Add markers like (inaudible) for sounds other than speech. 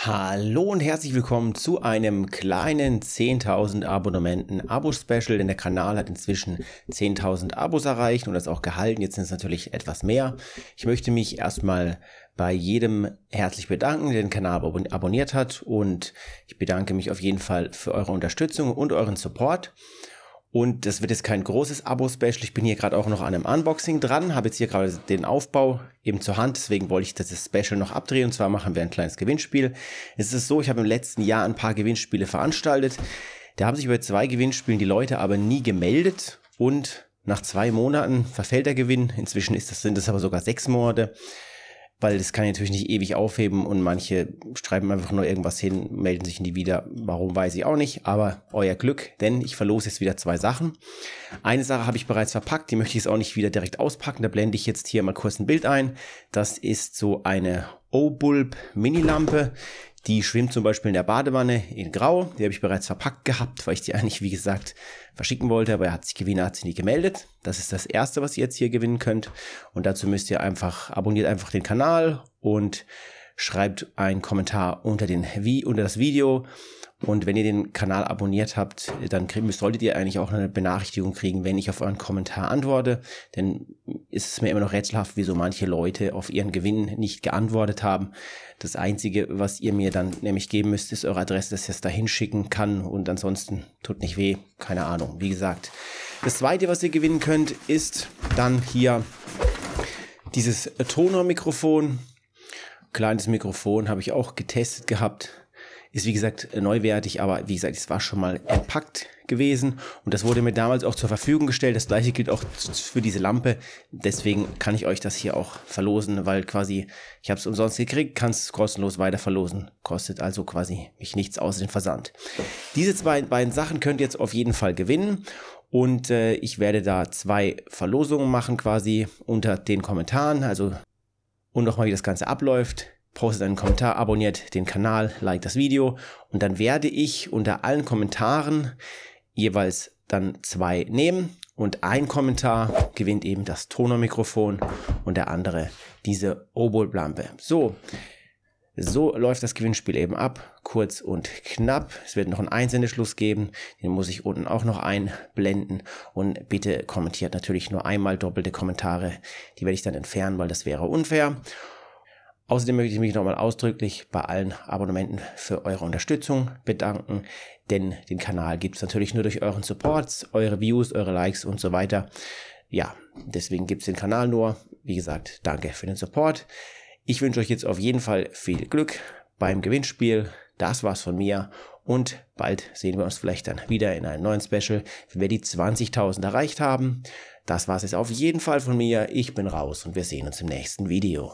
Hallo und herzlich willkommen zu einem kleinen 10.000 Abonnementen Abo-Special, denn der Kanal hat inzwischen 10.000 Abos erreicht und das auch gehalten. Jetzt sind es natürlich etwas mehr. Ich möchte mich erstmal bei jedem herzlich bedanken, der den Kanal abonniert hat und ich bedanke mich auf jeden Fall für eure Unterstützung und euren Support. Und das wird jetzt kein großes Abo-Special. Ich bin hier gerade auch noch an einem Unboxing dran, habe jetzt hier gerade den Aufbau eben zur Hand. Deswegen wollte ich das Special noch abdrehen. Und zwar machen wir ein kleines Gewinnspiel. Es ist so, ich habe im letzten Jahr ein paar Gewinnspiele veranstaltet. Da haben sich über zwei Gewinnspielen die Leute aber nie gemeldet. Und nach zwei Monaten verfällt der Gewinn. Inzwischen ist das, sind das aber sogar sechs Monate weil das kann ich natürlich nicht ewig aufheben und manche schreiben einfach nur irgendwas hin, melden sich nie wieder. Warum weiß ich auch nicht, aber euer Glück, denn ich verlose jetzt wieder zwei Sachen. Eine Sache habe ich bereits verpackt, die möchte ich jetzt auch nicht wieder direkt auspacken. Da blende ich jetzt hier mal kurz ein Bild ein. Das ist so eine O-Bulb Mini-Lampe. Die schwimmt zum Beispiel in der Badewanne in Grau. Die habe ich bereits verpackt gehabt, weil ich die (laughs) eigentlich, wie gesagt, verschicken wollte. Aber er hat sich gewinnen, hat sie nie gemeldet. Das ist das Erste, was ihr jetzt hier gewinnen könnt. Und dazu müsst ihr einfach, abonniert einfach den Kanal und schreibt einen Kommentar unter, den, wie, unter das Video. Und wenn ihr den Kanal abonniert habt, dann kriegt, solltet ihr eigentlich auch eine Benachrichtigung kriegen, wenn ich auf euren Kommentar antworte. Denn ist es mir immer noch rätselhaft, wieso manche Leute auf ihren Gewinn nicht geantwortet haben. Das Einzige, was ihr mir dann nämlich geben müsst, ist eure Adresse, dass ich es da hinschicken kann. Und ansonsten tut nicht weh. Keine Ahnung. Wie gesagt. Das Zweite, was ihr gewinnen könnt, ist dann hier dieses Tonormikrofon. mikrofon kleines Mikrofon habe ich auch getestet gehabt. Ist wie gesagt neuwertig, aber wie gesagt, es war schon mal entpackt gewesen und das wurde mir damals auch zur Verfügung gestellt. Das gleiche gilt auch für diese Lampe. Deswegen kann ich euch das hier auch verlosen, weil quasi ich habe es umsonst gekriegt, kann es kostenlos weiter verlosen. Kostet also quasi mich nichts außer den Versand. Diese zwei beiden Sachen könnt ihr jetzt auf jeden Fall gewinnen und äh, ich werde da zwei Verlosungen machen quasi unter den Kommentaren. Also und nochmal, wie das Ganze abläuft. Postet einen Kommentar, abonniert den Kanal, liked das Video und dann werde ich unter allen Kommentaren jeweils dann zwei nehmen und ein Kommentar gewinnt eben das Tonermikrofon und der andere diese Obol-Blampe. So, so läuft das Gewinnspiel eben ab, kurz und knapp. Es wird noch einen Einsendeschluss geben, den muss ich unten auch noch einblenden. Und bitte kommentiert natürlich nur einmal doppelte Kommentare, die werde ich dann entfernen, weil das wäre unfair. Außerdem möchte ich mich nochmal ausdrücklich bei allen Abonnenten für eure Unterstützung bedanken, denn den Kanal gibt es natürlich nur durch euren Supports, eure Views, eure Likes und so weiter. Ja, deswegen gibt es den Kanal nur. Wie gesagt, danke für den Support. Ich wünsche euch jetzt auf jeden Fall viel Glück beim Gewinnspiel. Das war's von mir und bald sehen wir uns vielleicht dann wieder in einem neuen Special, wenn wir die 20.000 erreicht haben. Das war's jetzt auf jeden Fall von mir. Ich bin raus und wir sehen uns im nächsten Video.